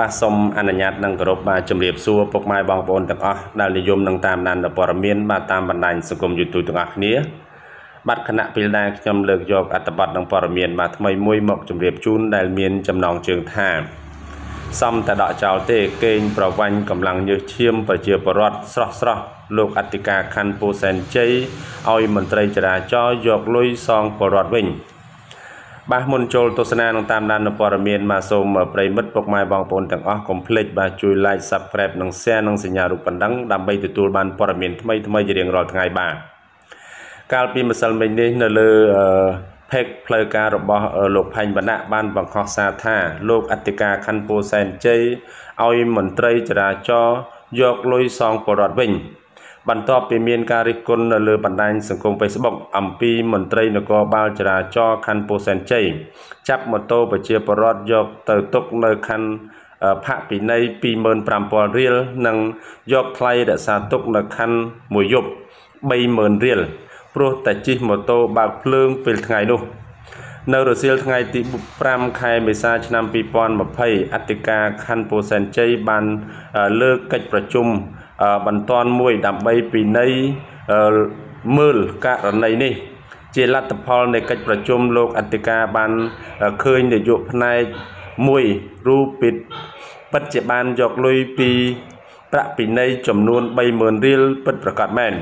បាទសូមអនុញ្ញាតនិងគោរពបាទជម្រាបសួរពុកម៉ែបងប្អូនទាំងអស់ដែលនិយមនឹងតាមដានព័ត៌មានបាទតាមបណ្ដាញសង្គម YouTube ទាំងអស់គ្នាបាទគណៈពេលដែលខ្ញុំលើកយក អត្ថបទនិងព័ត៌មានបាទថ្មីមួយមកជម្រាបជូនដែលមាន ចំណងជើងថាសំតដកចោលទេកេងប្រវាញ់កម្លាំងញើសឈាមប្រជាពលរដ្ឋស្រស់ស្រស់លោកអធិការខណ្ឌពោធិ៍សែនជ័យឲ្យមន្ត្រីចរាចរណ៍យកលុយសងពលរដ្ឋវិញ។បាទមុនចូលទស្សនានឹងតាមដាននៅព័ត៌មានមកសូមប្រិមិត្តពុកម៉ែបងប្អូនទាំងអស់កុំភ្លេចបាទជួយ like subscribe និង share និងសញ្ញារូបបណ្ដឹងដើម្បីទទួលបានព័ត៌មានថ្មីថ្មីជារៀងរាល់ថ្ងៃបាទកាលពីម្សិលមិញនេះនៅលើផេកផ្លូវការរបស់លោកផែងវណ្ណៈបានបង្ខំសារថាលោកអធិការខណ្ឌពោធិ៍សែនជ័យឲ្យមន្ត្រីចរាចរណ៍យកលុយសងបរដ្ឋវិញបន្ទាប់ពីមានការរិះគន់នៅលើបណ្ដាញសង្គម Facebook អំពីមន្ត្រីនគរបាលចរាចរណ៍ខណ្ឌពោធិ៍សែនជ័យចាប់ម៉ូតូប្រជាពលរដ្ឋយកទៅទុកនៅខណ្ឌផាកពិន័យ25000រៀលនិងយកថ្លៃរក្សាទុកនៅខណ្ឌមួយយប់30000រៀលព្រោះតែជិះម៉ូតូបើកភ្លើងពេលថ្ងៃនោះនៅរសៀលថ្ងៃទី5ខែមេសាឆ្នាំ2020អធិការខណ្ឌពោធិ៍សែនជ័យបានលើកកិច្ចប្រជុំបន្ទាន់មួយដើម្បីពិន័យមើលករណីនេះ ជាលទ្ធផល នៃកិច្ចប្រជុំលោកអធិការបានឃើញនាយកផ្នែកមួយរូបពិតពិតជាបានយកលុយពី ប្រាក់ពិន័យចំនួន30000រៀលពិតប្រាកដមែន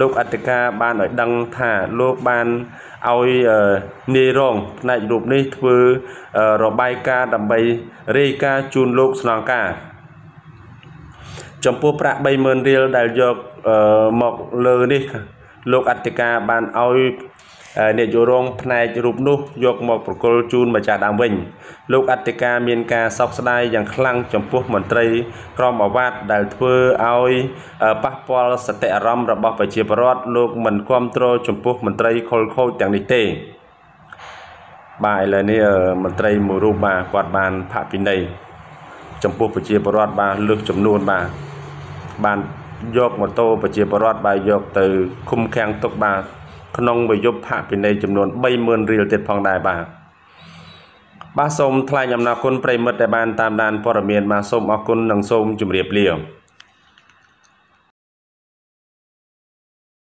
លោកអត្តកាបានឲ្យដឹងថា លោកបានឲ្យនាយរងផ្នែករូបនេះធ្វើរបាយការណ៍ដើម្បីរាយការណ៍ជូនលោកស្នងការចំពោះប្រាក់30000រៀលដែលយកមកលើនេះ លោកអត្តកាបានឲ្យអ្នកយករងផ្នែករូបនោះយកមកប្រគល់ជូនម្ចាស់ដើមវិញលោកអធិការមានការសោកស្ដាយយ៉ាងខ្លាំងចំពោះមន្ត្រីក្រមអាវ៉ាត់ដែលធ្វើឲ្យប៉ះពាល់សតិអារម្មណ៍របស់ប្រជាពលរដ្ឋលោកមិនគ្រប់គ្រងចំពោះមន្ត្រីខុលខូចទាំងនេះទេបាទឥឡូវនេះមន្ត្រីមួយរូបបាទគាត់បានផាកពិន័យចំពោះប្រជាពលរដ្ឋបាទលើកចំនួនបាទបានយកម៉ូតូប្រជាពលរដ្ឋបាទយកទៅឃុំឃាំងទុកបាទក្នុងវិយុបផពិន័យចំនួន30000រៀលទៀតផងដែរបាទបាទសូមថ្លែងអំណរគុណប្រិមិត្តដែលបានតាមដានព័ត៌មានបាទសូមអរគុណនិងសូមជម្រាបលា